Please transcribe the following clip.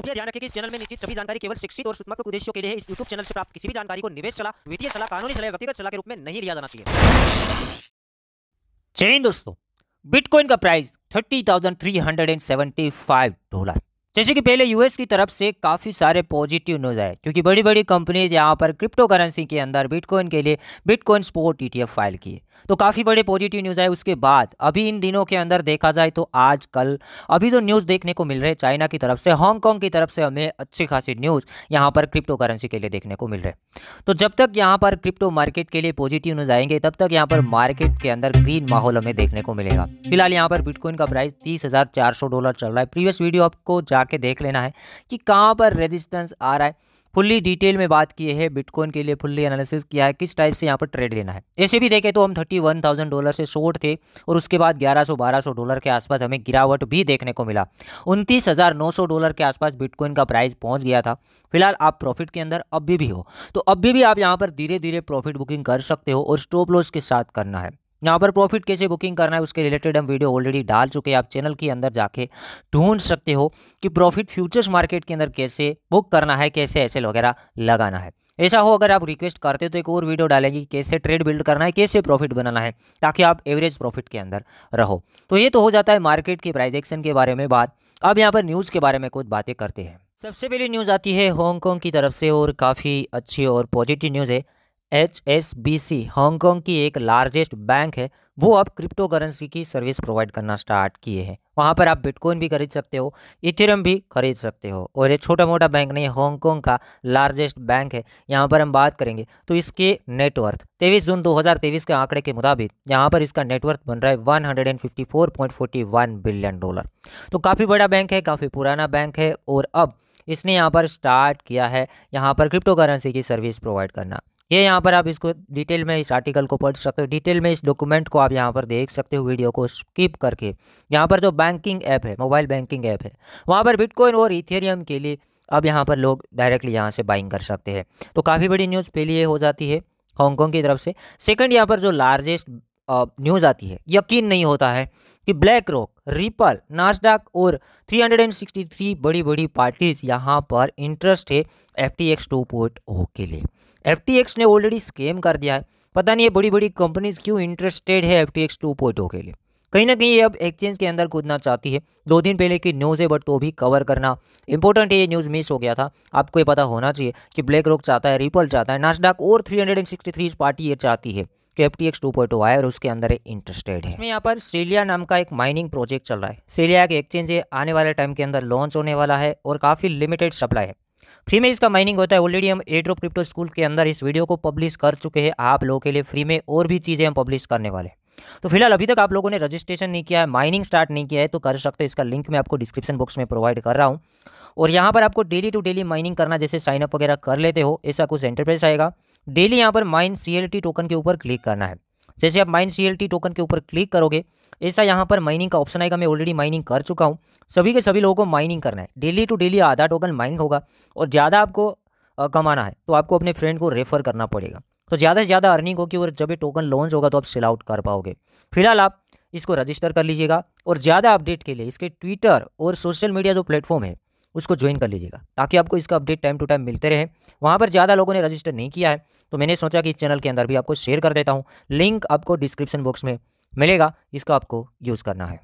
कृपया ध्यान रखें कि इस चैनल में निश्चित सभी जानकारी केवल शिक्षित और सूचनात्मक उद्देश्यों के लिए इस यूट्यूब चैनल से प्राप्त किसी भी जानकारी को निवेश सलाह वित्तीय सलाह कानूनी सलाह व्यक्तिगत सलाह के रूप में नहीं लिया जाना चाहिए जय दोस्तों बिटकॉइन का price thirty thousand three hundred and seventy five dollar जैसे कि पहले यूएस की तरफ से काफ़ी सारे पॉजिटिव न्यूज़ आए क्योंकि बड़ी बड़ी कंपनीज यहाँ पर क्रिप्टो करेंसी के अंदर बिटकॉइन के लिए बिटकॉइन स्पोर्ट ईटीएफ फाइल किए तो काफ़ी बड़े पॉजिटिव न्यूज़ आए उसके बाद अभी इन दिनों के अंदर देखा जाए तो आज कल अभी जो न्यूज़ देखने को मिल रहे चाइना की तरफ से हांगकॉन्ग की तरफ से हमें अच्छी खासी न्यूज़ यहाँ पर क्रिप्टो करेंसी के लिए देखने को मिल रहे तो जब तक यहाँ पर क्रिप्टो मार्केट के लिए पॉजिटिव न्यूज़ आएंगे तब तक यहाँ पर मार्केट के अंदर ग्रीन माहौल हमें देखने को मिलेगा फिलहाल यहाँ पर बिटकॉइन का प्राइस तीस डॉलर चल रहा है प्रीवियस वीडियो आपको जाके देख लेना है कि कहाँ पर रेजिस्टेंस आ रहा है फुल्ली डिटेल में बात किए है बिटकॉइन के लिए फुल्ली एनालिसिस किया है किस टाइप से यहाँ पर ट्रेड लेना है ऐसे भी देखें तो हम थर्टी वन थाउजेंड डॉलर से शॉर्ट थे और उसके बाद ग्यारह सौ बारह सौ डॉलर के आसपास हमें गिरावट भी देखने को मिला उनतीस हज़ार नौ सौ डॉलर के आसपास बिटकॉइन का प्राइस पहुँच गया था फिलहाल आप प्रॉफिट के अंदर अभी भी हो तो अभी भी आप यहाँ पर धीरे धीरे प्रॉफिट बुकिंग कर सकते हो और स्टॉप लॉस के साथ करना है यहाँ पर प्रॉफिट कैसे बुकिंग करना है उसके रिलेटेड हम वीडियो ऑलरेडी डाल चुके हैं आप चैनल के अंदर जाके ढूंढ सकते हो कि प्रॉफिट फ्यूचर्स मार्केट के अंदर कैसे बुक करना है कैसे ऐसे वगैरह लगाना है ऐसा हो अगर आप रिक्वेस्ट करते हो तो एक और वीडियो डालेंगे कैसे ट्रेड बिल्ड करना है कैसे प्रॉफिट बनाना है ताकि आप एवरेज प्रॉफिट के अंदर रहो तो ये तो हो जाता है मार्केट के प्राइजेक्शन के बारे में बात अब यहाँ पर न्यूज़ के बारे में कुछ बातें करते हैं सबसे पहली न्यूज़ आती है हांगकॉन्ग की तरफ से और काफ़ी अच्छी और पॉजिटिव न्यूज़ है H S B C Hong Kong की एक लार्जेस्ट बैंक है वो अब क्रिप्टो करेंसी की सर्विस प्रोवाइड करना स्टार्ट किए हैं वहाँ पर आप बिटकॉइन भी खरीद सकते हो इथेरियम भी खरीद सकते हो और ये छोटा मोटा बैंक नहीं हांगकॉन्ग का लार्जेस्ट बैंक है यहाँ पर हम बात करेंगे तो इसके नेटवर्थ तेईस जून 2023 के आंकड़े के मुताबिक यहाँ पर इसका नेटवर्थ बन रहा है 154.41 बिलियन डॉलर तो काफ़ी बड़ा बैंक है काफ़ी पुराना बैंक है और अब इसने यहाँ पर स्टार्ट किया है यहाँ पर क्रिप्टो करेंसी की सर्विस प्रोवाइड करना ये यहाँ पर आप इसको डिटेल में इस आर्टिकल को पढ़ सकते हो डिटेल में इस डॉक्यूमेंट को आप यहाँ पर देख सकते हो वीडियो को स्किप करके यहाँ पर जो बैंकिंग ऐप है मोबाइल बैंकिंग ऐप है वहाँ पर बिटकॉइन और इथेरियम के लिए अब यहाँ पर लोग डायरेक्टली यहाँ से बाइंग कर सकते हैं तो काफ़ी बड़ी न्यूज़ पहले ये हो जाती है हांगकॉन्ग की तरफ से सेकंड यहाँ पर जो लार्जेस्ट न्यूज़ आती है यकीन नहीं होता है कि ब्लैक रॉक रिपल नास्डाक और 363 बड़ी बड़ी पार्टीज यहाँ पर इंटरेस्ट है F T X two point O के लिए एफ टी एक्स ने ऑलरेडी स्कैम कर दिया है पता नहीं ये बड़ी बड़ी कंपनीज क्यों इंटरेस्टेड है F T X two point O के लिए कहीं ना कहीं ये अब एक्सचेंज के अंदर कूदना चाहती है दो दिन पहले की न्यूज़ है बट तो भी कवर करना इंपॉर्टेंट है ये न्यूज़ मिस हो गया था आपको ये पता होना चाहिए कि ब्लैक रॉक चाहता है रिपल चाहता है नास्डाक और 363 पार्टी ये चाहती है तो एफ टी है और उसके अंदर इंटरेस्टेड है इसमें यहाँ पर सीलिया नाम का एक माइनिंग प्रोजेक्ट चल रहा है सीलिया एक एक्सचेंज है आने वाले टाइम के अंदर लॉन्च होने वाला है और काफ़ी लिमिटेड सप्लाई है फ्री में इसका माइनिंग होता है ऑलरेडी हम एड्रो क्रिप्टो स्कूल के अंदर इस वीडियो को पब्लिश कर चुके हैं आप लोगों के लिए फ्री में और भी चीज़ें हम पब्लिश करने वाले तो फिलहाल अभी तक आप लोगों ने रजिस्ट्रेशन नहीं किया है माइनिंग स्टार्ट नहीं किया है तो कर सकते हो इसका लिंक मैं आपको डिस्क्रिप्शन बॉक्स में प्रोवाइड कर रहा हूँ और यहाँ पर आपको डेली टू डेली माइनिंग करना जैसे साइनअप वगैरह कर लेते हो ऐसा कुछ एंटरप्राइज आएगा डेली यहाँ पर माइन सी टोकन के ऊपर क्लिक करना है जैसे आप माइन सी टोकन के ऊपर क्लिक करोगे ऐसा यहाँ पर माइनिंग का ऑप्शन आएगा मैं ऑलरेडी माइनिंग कर चुका हूँ सभी के सभी लोगों को माइनिंग करना है डेली टू डेली आधा टोकन माइनिंग होगा और ज़्यादा आपको कमाना है तो आपको अपने फ्रेंड को रेफर करना पड़ेगा तो ज़्यादा से ज़्यादा अर्निंग होगी और जब ये टोकन लॉन्च होगा तो आप सेल आउट कर पाओगे फिलहाल आप इसको रजिस्टर कर लीजिएगा और ज़्यादा अपडेट के लिए इसके ट्विटर और सोशल मीडिया जो प्लेटफॉर्म है उसको ज्वाइन कर लीजिएगा ताकि आपको इसका अपडेट टाइम टू टाइम मिलते रहे वहाँ पर ज़्यादा लोगों ने रजिस्टर नहीं किया है तो मैंने सोचा कि इस चैनल के अंदर भी आपको शेयर कर देता हूँ लिंक आपको डिस्क्रिप्शन बॉक्स में मिलेगा इसका आपको यूज़ करना है